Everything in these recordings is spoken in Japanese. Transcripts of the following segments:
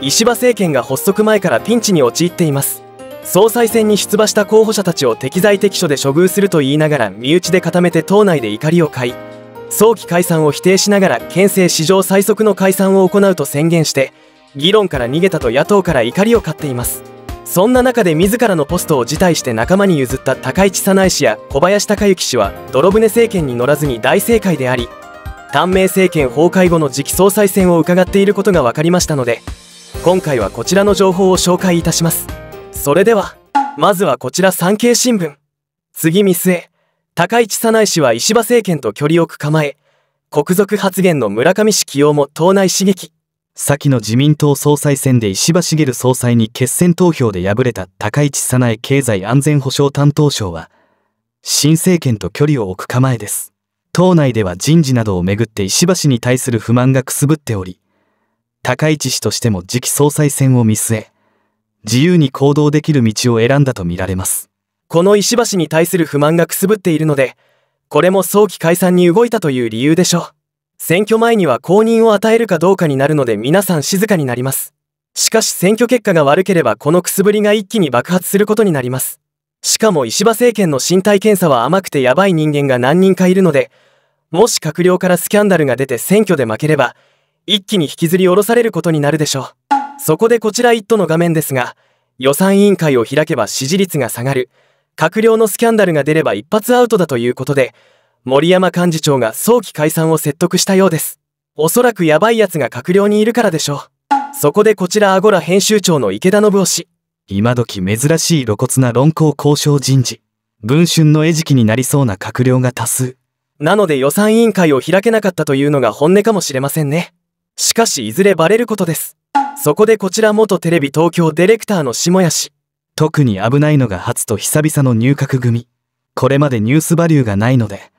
石破政権が発足前からピンチに陥っています総裁選に出馬した候補者たちを適材適所で処遇すると言いながら身内で固めて党内で怒りを買い早期解散を否定しながら憲政史上最速の解散を行うと宣言して議論から逃げたと野党から怒りを買っていますそんな中で自らのポストを辞退して仲間に譲った高市早苗氏や小林隆之氏は泥船政権に乗らずに大正解であり短命政権崩壊後の次期総裁選を伺っていることが分かりましたので今回はこちらの情報を紹介いたしますそれではまずはこちら産経新聞次見据え高市早苗氏は石破政権と距離を置く構え国賊発言の村上氏起用も党内刺激先の自民党総裁選で石破茂総裁に決選投票で敗れた高市早苗経済安全保障担当省は新政権と距離を置く構えです党内では人事などをめぐって石破氏に対する不満がくすぶっており高市氏としても次期総裁選を見据え、自由に行動できる道を選んだとみられます。この石破氏に対する不満がくすぶっているので、これも早期解散に動いたという理由でしょう。選挙前には公認を与えるかどうかになるので皆さん静かになります。しかし選挙結果が悪ければこのくすぶりが一気に爆発することになります。しかも石破政権の身体検査は甘くてやばい人間が何人かいるので、もし閣僚からスキャンダルが出て選挙で負ければ、一気に引きずり下ろされることになるでしょうそこでこちら1都の画面ですが予算委員会を開けば支持率が下がる閣僚のスキャンダルが出れば一発アウトだということで森山幹事長が早期解散を説得したようですおそらくヤバいやつが閣僚にいるからでしょうそこでこちらアゴラ編集長の池田信夫氏今時珍しい露骨な論考交渉人事文春の餌食になりそうな閣僚が多数なので予算委員会を開けなかったというのが本音かもしれませんねしかしいずれバレることですそこでこちら元テレビ東京ディレクターの下谷氏特に危ないのが初と久々の入閣組これまでニュースバリューがないので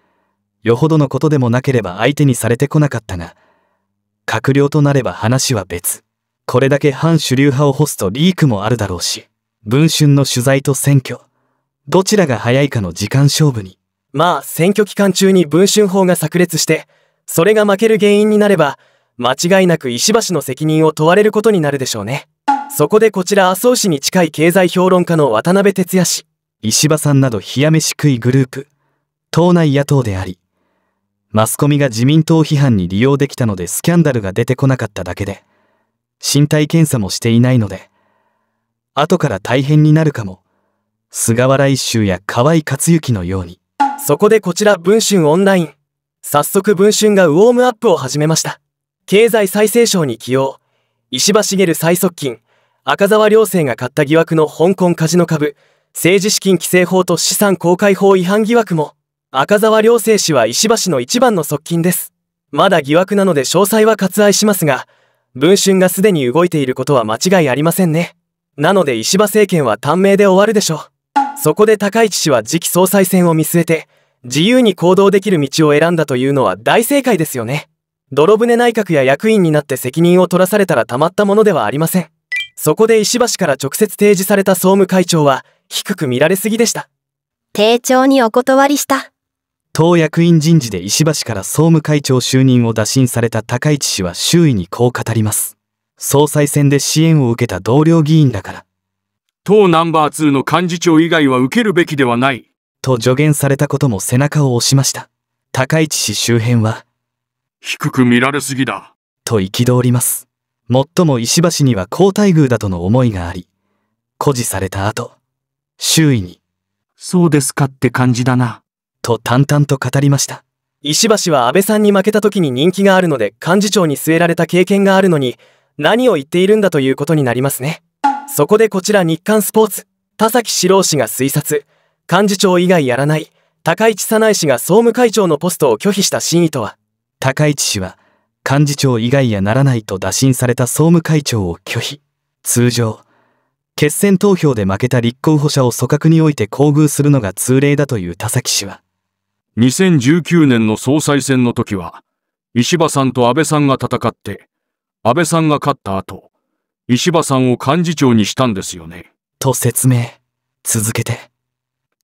よほどのことでもなければ相手にされてこなかったが閣僚となれば話は別これだけ反主流派を干すとリークもあるだろうし文春の取材と選挙どちらが早いかの時間勝負にまあ選挙期間中に文春法が炸裂してそれが負ける原因になれば間違いなく石橋の責任を問われることになるでしょうねそこでこちら麻生氏に近い経済評論家の渡辺哲也氏石破さんなど冷や飯食いグループ党内野党でありマスコミが自民党批判に利用できたのでスキャンダルが出てこなかっただけで身体検査もしていないので後から大変になるかも菅原一秀や河合克行のようにそこでこちら文春オンライン早速文春がウォームアップを始めました経済再生省に起用石破茂最側近赤澤良生が買った疑惑の香港カジノ株政治資金規正法と資産公開法違反疑惑も赤澤良生氏は石破氏の一番の側近ですまだ疑惑なので詳細は割愛しますが文春がすでに動いていることは間違いありませんねなので石破政権は短命で終わるでしょうそこで高市氏は次期総裁選を見据えて自由に行動できる道を選んだというのは大正解ですよね泥船内閣や役員になって責任を取らされたらたまったものではありません。そこで石橋から直接提示された総務会長は、低く見られすぎでした。丁重にお断りした。党役員人事で石橋から総務会長就任を打診された高市氏は周囲にこう語ります。総裁選で支援を受けた同僚議員だから。党ナンバー2の幹事長以外は受けるべきではない。と助言されたことも背中を押しました。高市氏周辺は、低く見られすぎだ。と憤ります。もっとも石橋には好待遇だとの思いがあり、誇示された後、周囲に、そうですかって感じだな、と淡々と語りました。石橋は安倍さんに負けた時に人気があるので幹事長に据えられた経験があるのに、何を言っているんだということになりますね。そこでこちら日刊スポーツ、田崎史郎氏が推察、幹事長以外やらない、高市早苗氏が総務会長のポストを拒否した真意とは、高市氏は幹事長以外やならないと打診された総務会長を拒否通常決選投票で負けた立候補者を組閣において厚遇するのが通例だという田崎氏は2019年の総裁選の時は石破さんと安倍さんが戦って安倍さんが勝った後石破さんを幹事長にしたんですよねと説明続けて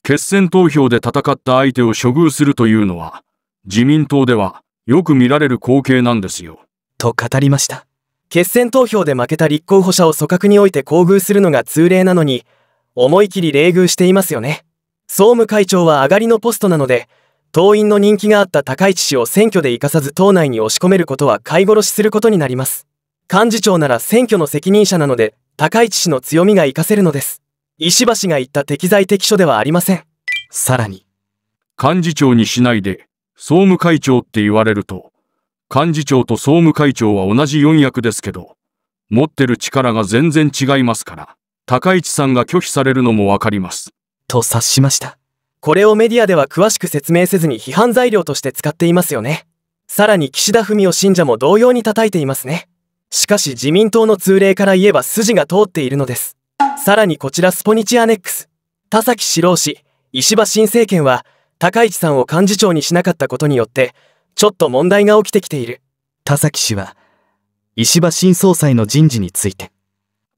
決選投票で戦った相手を処遇するというのは自民党ではよく見られる光景なんですよ。と語りました。決選投票で負けた立候補者を組閣において厚遇するのが通例なのに、思い切り冷遇していますよね。総務会長は上がりのポストなので、党員の人気があった高市氏を選挙で生かさず党内に押し込めることは買い殺しすることになります。幹事長なら選挙の責任者なので、高市氏の強みが活かせるのです。石橋が言った適材適所ではありません。さらに。幹事長にしないで、総務会長って言われると、幹事長と総務会長は同じ4役ですけど、持ってる力が全然違いますから、高市さんが拒否されるのもわかります。と察しました。これをメディアでは詳しく説明せずに批判材料として使っていますよね。さらに岸田文雄信者も同様に叩いていますね。しかし自民党の通例から言えば筋が通っているのです。さらにこちらスポニチアネックス。田崎史郎氏、石破新政権は、高市さんを幹事長にしなかったことによってちょっと問題が起きてきている田崎氏は石破新総裁の人事について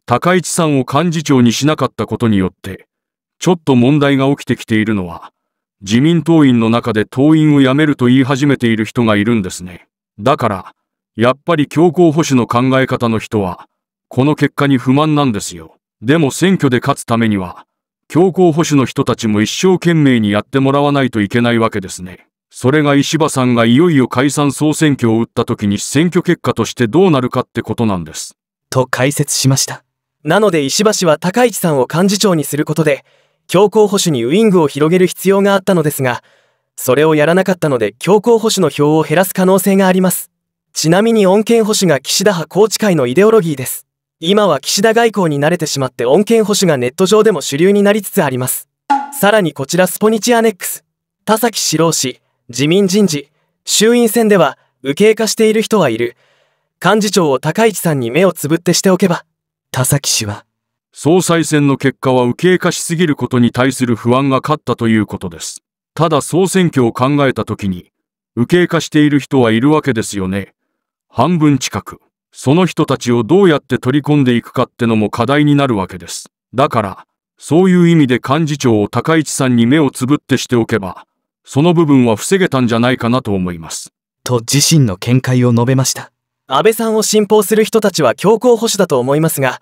高市さんを幹事長にしなかったことによってちょっと問題が起きてきているのは自民党員の中で党員を辞めると言い始めている人がいるんですねだからやっぱり強硬保守の考え方の人はこの結果に不満なんですよでも選挙で勝つためには強行保守の人たちも一生懸命にやってもらわないといけないわけですね。それが石破さんがいよいよ解散総選挙を打った時に選挙結果としてどうなるかってことなんです。と解説しました。なので石破氏は高市さんを幹事長にすることで、強行保守にウイングを広げる必要があったのですが、それをやらなかったので強行保守の票を減らす可能性があります。ちなみに恩恵保守が岸田派宏池会のイデオロギーです。今は岸田外交に慣れてしまって穏健保守がネット上でも主流になりつつあります。さらにこちらスポニチアネックス、田崎史郎氏、自民人事、衆院選では、右傾化している人はいる。幹事長を高市さんに目をつぶってしておけば、田崎氏は、総裁選の結果は右傾化しすぎることに対する不安が勝ったということです。ただ総選挙を考えた時に、右傾化している人はいるわけですよね。半分近く。その人たちをどうやって取り込んでいくかってのも課題になるわけです。だから、そういう意味で幹事長を高市さんに目をつぶってしておけば、その部分は防げたんじゃないかなと思います。と自身の見解を述べました。安倍さんを信奉する人たちは強硬保守だと思いますが、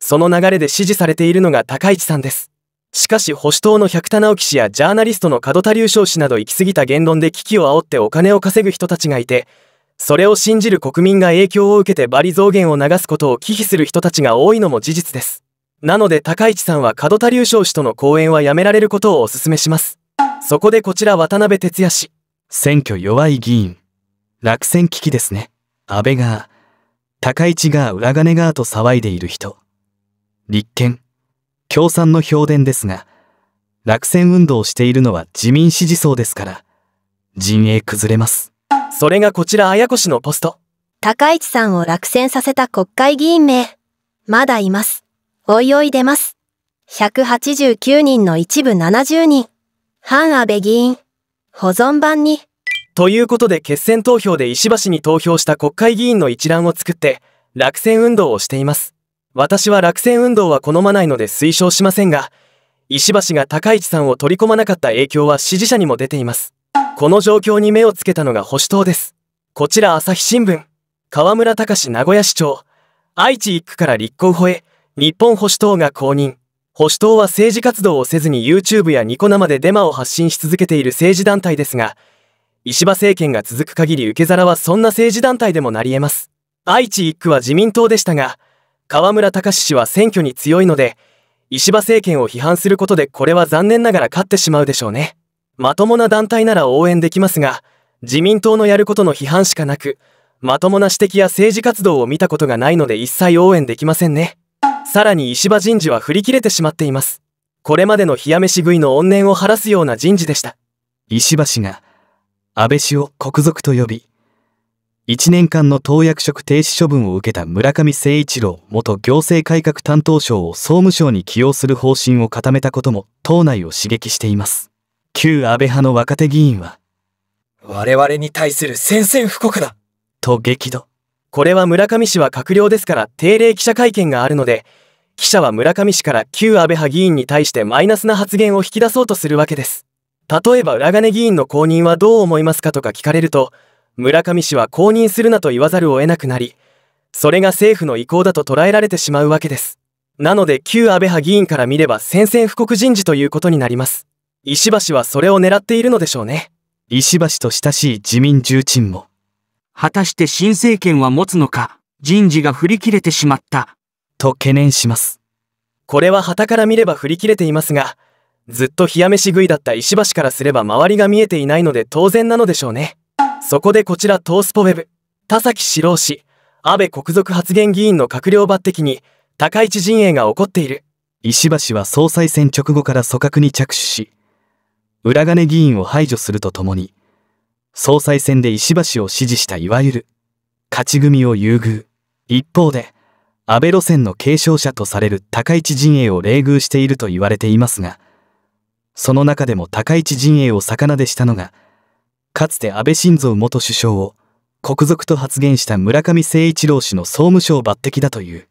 その流れで支持されているのが高市さんです。しかし保守党の百田直樹氏やジャーナリストの門田隆翔氏など行き過ぎた言論で危機を煽ってお金を稼ぐ人たちがいて、それを信じる国民が影響を受けて罵詈増減を流すことを忌避する人たちが多いのも事実です。なので高市さんは門田隆翔氏との講演はやめられることをお勧めします。そこでこちら渡辺哲也氏。選挙弱い議員。落選危機ですね。安倍が、高市が裏金がと騒いでいる人。立憲、共産の評伝ですが、落選運動をしているのは自民支持層ですから、陣営崩れます。それがこちら綾子氏のポスト。高市さんを落選させた国会議員名。まだいます。おいおい出ます。189人の一部70人。反安倍議員。保存版に。ということで決選投票で石破氏に投票した国会議員の一覧を作って、落選運動をしています。私は落選運動は好まないので推奨しませんが、石破氏が高市さんを取り込まなかった影響は支持者にも出ています。この状況に目をつけたのが保守党です。こちら朝日新聞。河村隆名古屋市長。愛知1区から立候補へ、日本保守党が公認。保守党は政治活動をせずに YouTube やニコ生でデマを発信し続けている政治団体ですが、石破政権が続く限り受け皿はそんな政治団体でもなり得ます。愛知1区は自民党でしたが、河村隆氏は選挙に強いので、石破政権を批判することでこれは残念ながら勝ってしまうでしょうね。まともな団体なら応援できますが、自民党のやることの批判しかなく、まともな指摘や政治活動を見たことがないので一切応援できませんね。さらに石破人事は振り切れてしまっています。これまでの冷や飯食いの怨念を晴らすような人事でした。石破氏が、安倍氏を国賊と呼び、一年間の党役職停止処分を受けた村上誠一郎元行政改革担当省を総務省に起用する方針を固めたことも党内を刺激しています。旧安倍派の若手議員は、我々に対する宣戦布告だと激怒。これは村上氏は閣僚ですから定例記者会見があるので、記者は村上氏から旧安倍派議員に対してマイナスな発言を引き出そうとするわけです。例えば裏金議員の公認はどう思いますかとか聞かれると、村上氏は公認するなと言わざるを得なくなり、それが政府の意向だと捉えられてしまうわけです。なので旧安倍派議員から見れば宣戦布告人事ということになります。石橋はそれを狙っているのでしょうね。石橋と親しい自民重鎮も。果たして新政権は持つのか、人事が振り切れてしまった。と懸念します。これは旗から見れば振り切れていますが、ずっと冷や飯食いだった石橋からすれば周りが見えていないので当然なのでしょうね。そこでこちらトースポウェブ、田崎史郎氏、安倍国賊発言議員の閣僚抜擢に、高市陣営が怒っている。石橋は総裁選直後から組閣に着手し、裏金議員を排除するとともに、総裁選で石橋を支持したいわゆる、勝ち組を優遇。一方で、安倍路線の継承者とされる高市陣営を冷遇していると言われていますが、その中でも高市陣営を逆なでしたのが、かつて安倍晋三元首相を国賊と発言した村上誠一郎氏の総務省抜擢だという。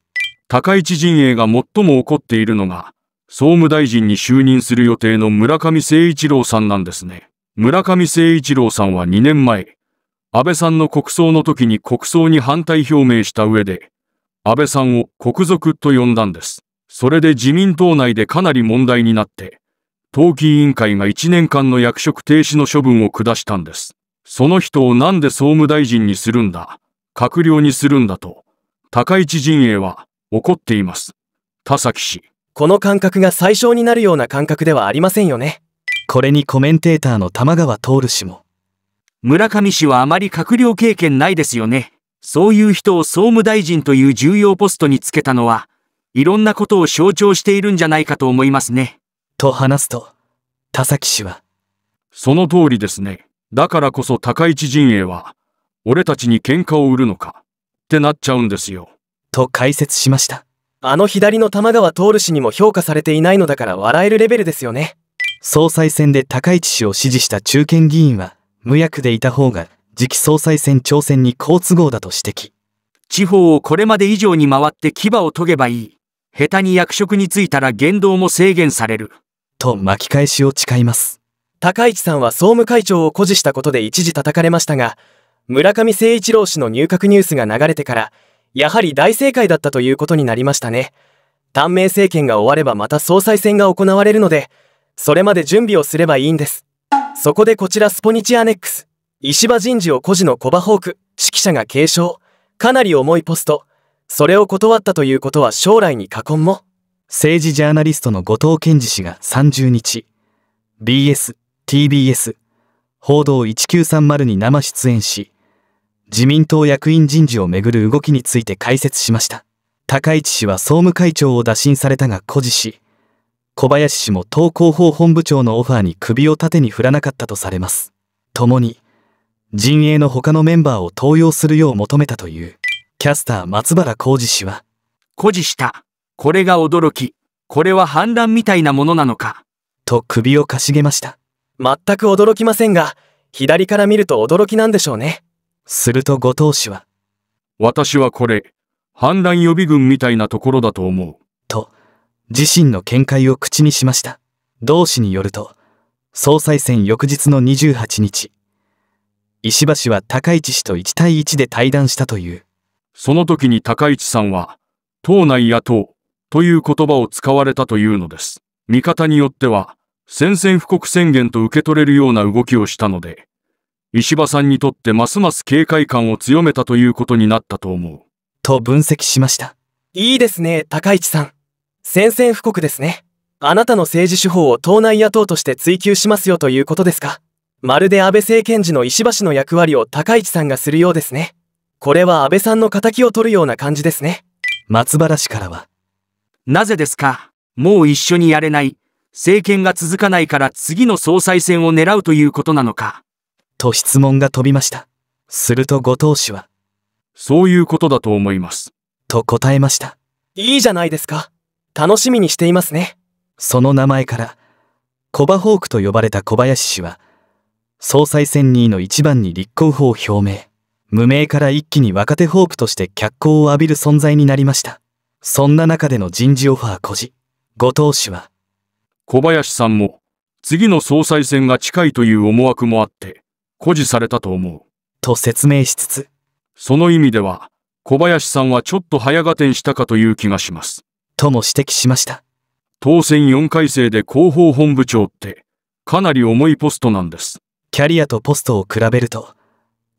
高市陣営が最も怒っているのが、総務大臣に就任する予定の村上誠一郎さんなんですね。村上誠一郎さんは2年前、安倍さんの国葬の時に国葬に反対表明した上で、安倍さんを国賊と呼んだんです。それで自民党内でかなり問題になって、党紀委員会が1年間の役職停止の処分を下したんです。その人をなんで総務大臣にするんだ、閣僚にするんだと、高市陣営は怒っています。田崎氏。この感覚が最小になるような感覚ではありませんよね。これにコメンテーターの玉川徹氏も。村上氏はあまり閣僚経験ないですよね。そういう人を総務大臣という重要ポストにつけたのは、いろんなことを象徴しているんじゃないかと思いますね。と話すと、田崎氏は。その通りですね。だからこそ高市陣営は、俺たちに喧嘩を売るのか、ってなっちゃうんですよ。と解説しました。あの左の玉川徹氏にも評価されていないのだから笑えるレベルですよね。総裁選で高市氏を支持した中堅議員は、無役でいた方が、次期総裁選挑戦に好都合だと指摘。地方をこれまで以上に回って牙を研げばいい。下手に役職に就いたら言動も制限される。と巻き返しを誓います。高市さんは総務会長を誇示したことで一時叩かれましたが、村上誠一郎氏の入閣ニュースが流れてから、やはり大正解だったということになりましたね。短命政権が終わればまた総裁選が行われるので、それまで準備をすればいいんです。そこでこちらスポニチアネックス、石破人事を孤児のコバホーク、指揮者が継承、かなり重いポスト、それを断ったということは将来に過婚も。政治ジャーナリストの後藤健二氏が30日、BS、TBS、報道1930に生出演し、自民党役員人事をめぐる動きについて解説しました。高市氏は総務会長を打診されたが誇示し、小林氏も党広報本部長のオファーに首を縦に振らなかったとされます。共に、陣営の他のメンバーを登用するよう求めたという、キャスター松原浩二氏は、誇示した。これが驚き。これは反乱みたいなものなのか。と首をかしげました。全く驚きませんが、左から見ると驚きなんでしょうね。すると後藤氏は、私はこれ、反乱予備軍みたいなところだと思う。と、自身の見解を口にしました。同氏によると、総裁選翌日の28日、石破氏は高市氏と1対1で対談したという。その時に高市さんは、党内野党という言葉を使われたというのです。味方によっては、宣戦布告宣言と受け取れるような動きをしたので、石破さんにとってますます警戒感を強めたということになったと思う。と分析しました。いいですね、高市さん。宣戦布告ですね。あなたの政治手法を党内野党として追及しますよということですか。まるで安倍政権時の石破氏の役割を高市さんがするようですね。これは安倍さんの仇を取るような感じですね。松原氏からは。なぜですかもう一緒にやれない。政権が続かないから次の総裁選を狙うということなのか。と質問が飛びました。すると後藤氏は、そういうことだと思います。と答えました。いいじゃないですか。楽しみにしていますね。その名前から、コバホークと呼ばれた小林氏は、総裁選2位の一番に立候補を表明。無名から一気に若手ホープとして脚光を浴びる存在になりました。そんな中での人事オファー孤児、後藤氏は、小林さんも、次の総裁選が近いという思惑もあって、誇示されたと思う。と説明しつつ、その意味では、小林さんはちょっと早合点したかという気がします。とも指摘しました。当選4回生で広報本部長って、かなり重いポストなんです。キャリアとポストを比べると、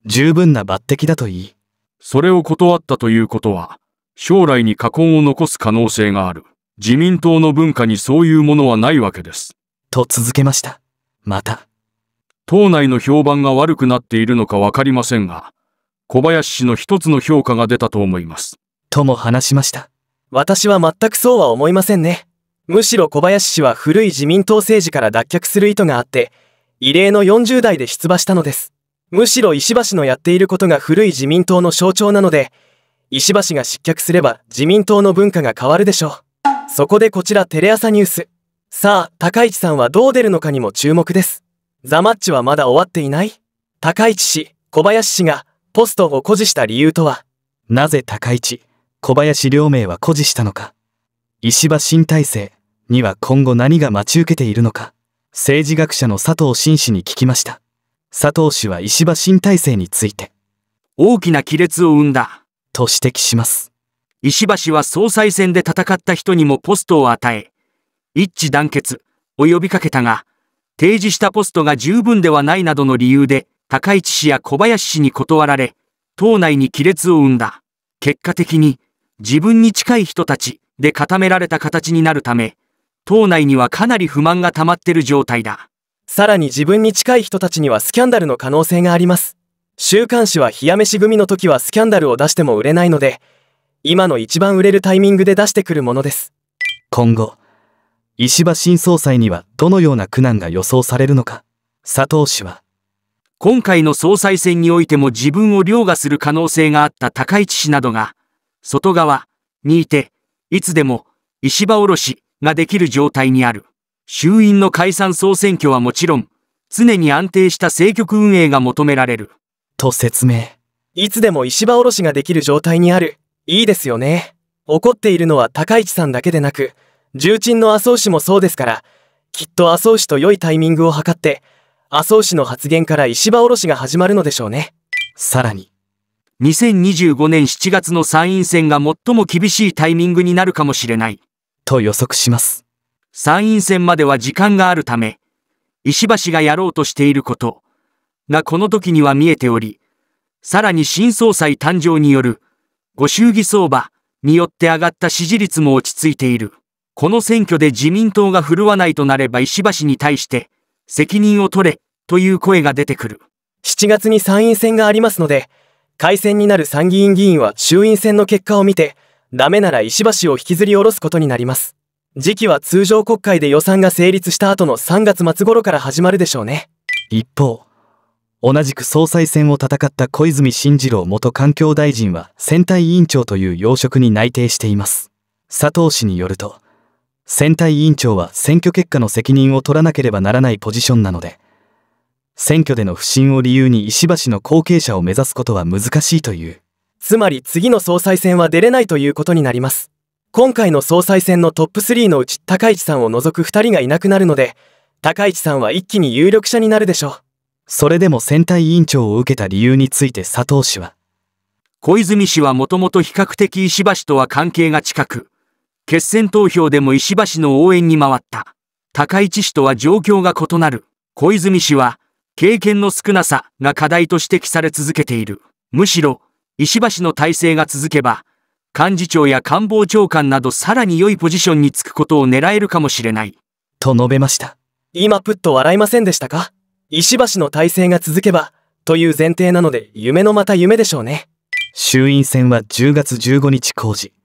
十分な抜擢だといい。それを断ったということは、将来に禍根を残す可能性がある。自民党の文化にそういうものはないわけです。と続けました。また。党内の評判が悪くなっているのかわかりませんが、小林氏の一つの評価が出たと思います。とも話しました。私は全くそうは思いませんね。むしろ小林氏は古い自民党政治から脱却する意図があって、異例の40代で出馬したのです。むしろ石破氏のやっていることが古い自民党の象徴なので、石破氏が失脚すれば自民党の文化が変わるでしょう。そこでこちらテレ朝ニュース。さあ、高市さんはどう出るのかにも注目です。ザマッチはまだ終わっていない高市氏、小林氏がポストを誇示した理由とはなぜ高市、小林両名は誇示したのか石破新体制には今後何が待ち受けているのか政治学者の佐藤真氏に聞きました。佐藤氏は石破新体制について大きな亀裂を生んだと指摘します。石破氏は総裁選で戦った人にもポストを与え、一致団結を呼びかけたが、提示したポストが十分ではないなどの理由で、高市氏や小林氏に断られ、党内に亀裂を生んだ。結果的に、自分に近い人たちで固められた形になるため、党内にはかなり不満が溜まってる状態だ。さらに自分に近い人たちにはスキャンダルの可能性があります。週刊誌は冷や飯組の時はスキャンダルを出しても売れないので、今の一番売れるタイミングで出してくるものです。今後、石破新総裁にはどのような苦難が予想されるのか、佐藤氏は、今回の総裁選においても自分を凌駕する可能性があった高市氏などが、外側にいて、いつでも石破卸ろしができる状態にある。衆院の解散総選挙はもちろん、常に安定した政局運営が求められる。と説明。いつでも石破卸ろしができる状態にある。いいですよね。怒っているのは高市さんだけでなく、重鎮の麻生氏もそうですからきっと麻生氏と良いタイミングを図って麻生氏の発言から石破卸が始まるのでしょうねさらに2025年7月の参院選が最も厳しいタイミングになるかもしれないと予測します参院選までは時間があるため石破氏がやろうとしていることがこの時には見えておりさらに新総裁誕生によるご祝儀相場によって上がった支持率も落ち着いているこの選挙で自民党が振るわないとなれば石破氏に対して、責任を取れ、という声が出てくる。7月に参院選がありますので、改選になる参議院議員は衆院選の結果を見て、ダメなら石破氏を引きずり下ろすことになります。時期は通常国会で予算が成立した後の3月末頃から始まるでしょうね。一方、同じく総裁選を戦った小泉進次郎元環境大臣は選対委員長という要職に内定しています。佐藤氏によると、選対委員長は選挙結果の責任を取らなければならないポジションなので、選挙での不信を理由に石橋の後継者を目指すことは難しいという。つまり次の総裁選は出れないということになります。今回の総裁選のトップ3のうち高市さんを除く2人がいなくなるので、高市さんは一気に有力者になるでしょう。それでも選対委員長を受けた理由について佐藤氏は、小泉氏はもともと比較的石橋とは関係が近く、決選投票でも石破氏の応援に回った。高市氏とは状況が異なる。小泉氏は、経験の少なさが課題と指摘され続けている。むしろ、石破氏の体制が続けば、幹事長や官房長官などさらに良いポジションにつくことを狙えるかもしれない。と述べました。今プッと笑いませんでしたか石橋の体制が続けば、という前提なので夢のまた夢でしょうね。衆院選は10月15日公示。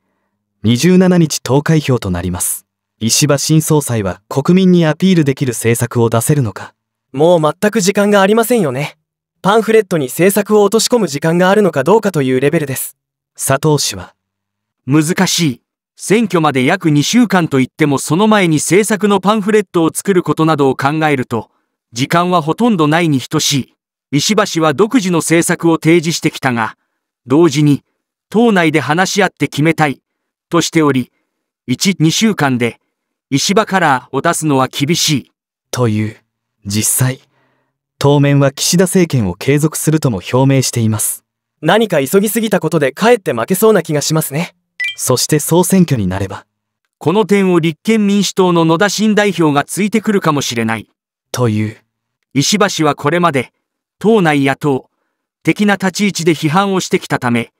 27日投開票となります。石破新総裁は国民にアピールできる政策を出せるのか。もう全く時間がありませんよね。パンフレットに政策を落とし込む時間があるのかどうかというレベルです。佐藤氏は。難しい。選挙まで約2週間といってもその前に政策のパンフレットを作ることなどを考えると、時間はほとんどないに等しい。石破氏は独自の政策を提示してきたが、同時に、党内で話し合って決めたい。としており、1、2週間で石破カラーを出すのは厳しい。という、実際、当面は岸田政権を継続するとも表明しています。何か急ぎすぎたことでかえって負けそうな気がしますね。そして総選挙になれば。この点を立憲民主党の野田新代表がついてくるかもしれない。という。石破氏はこれまで、党内野党、的な立ち位置で批判をしてきたため、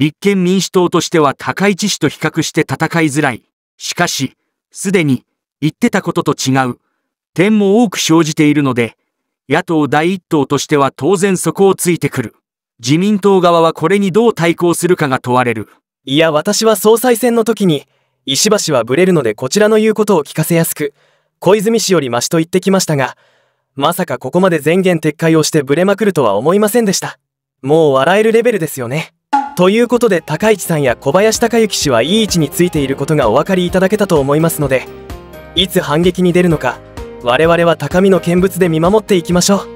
立憲民主党としては高市氏と比較して戦いづらい。しかし、すでに言ってたことと違う点も多く生じているので、野党第一党としては当然そこをついてくる。自民党側はこれにどう対抗するかが問われる。いや、私は総裁選の時に、石破氏はブレるのでこちらの言うことを聞かせやすく、小泉氏よりマシと言ってきましたが、まさかここまで全言撤回をしてブレまくるとは思いませんでした。もう笑えるレベルですよね。ということで高市さんや小林隆之氏はいい位置についていることがお分かりいただけたと思いますのでいつ反撃に出るのか我々は高みの見物で見守っていきましょう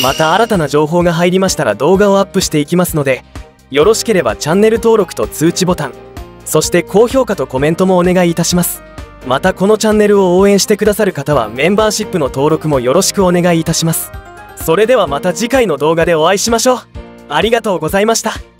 また新たな情報が入りましたら動画をアップしていきますのでよろしければチャンネル登録と通知ボタンそして高評価とコメントもお願いいたしますまたこのチャンネルを応援してくださる方はメンバーシップの登録もよろしくお願いいたしますそれではまた次回の動画でお会いしましょうありがとうございました